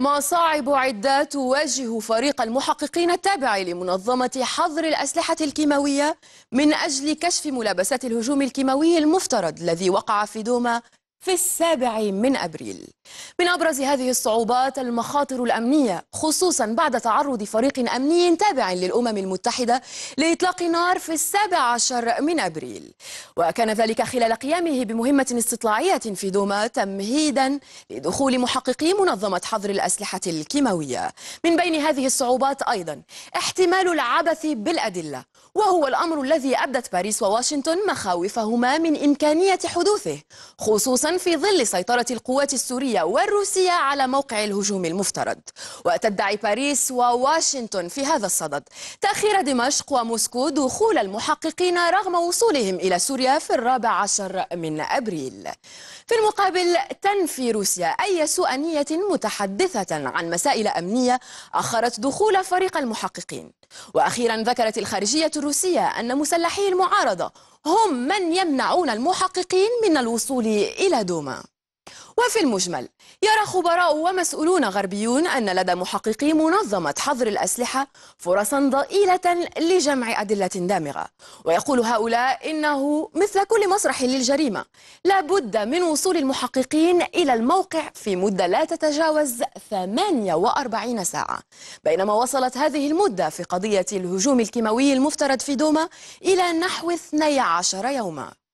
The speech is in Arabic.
مصاعب عدة تواجه فريق المحققين التابع لمنظمة حظر الأسلحة الكيماوية من أجل كشف ملابسات الهجوم الكيماوي المفترض الذي وقع في دوما في السابع من أبريل من أبرز هذه الصعوبات المخاطر الأمنية خصوصا بعد تعرض فريق أمني تابع للأمم المتحدة لإطلاق نار في السابع عشر من أبريل وكان ذلك خلال قيامه بمهمة استطلاعية في دوما تمهيدا لدخول محققي منظمة حظر الأسلحة الكيماوية من بين هذه الصعوبات أيضا احتمال العبث بالأدلة وهو الأمر الذي أبدت باريس وواشنطن مخاوفهما من إمكانية حدوثه خصوصا في ظل سيطرة القوات السورية والروسية على موقع الهجوم المفترض وتدعي باريس وواشنطن في هذا الصدد تأخير دمشق وموسكو دخول المحققين رغم وصولهم إلى سوريا في الرابع عشر من أبريل في المقابل تنفي روسيا أي سوء نية متحدثة عن مسائل أمنية أخرت دخول فريق المحققين وأخيرا ذكرت الخارجية الروسية أن مسلحي المعارضة هم من يمنعون المحققين من الوصول إلى دوما وفي المجمل يرى خبراء ومسؤولون غربيون أن لدى محققي منظمة حظر الأسلحة فرصا ضئيلة لجمع أدلة دامغة ويقول هؤلاء إنه مثل كل مسرح للجريمة لابد من وصول المحققين إلى الموقع في مدة لا تتجاوز 48 ساعة بينما وصلت هذه المدة في قضية الهجوم الكيماوي المفترض في دوما إلى نحو 12 يوما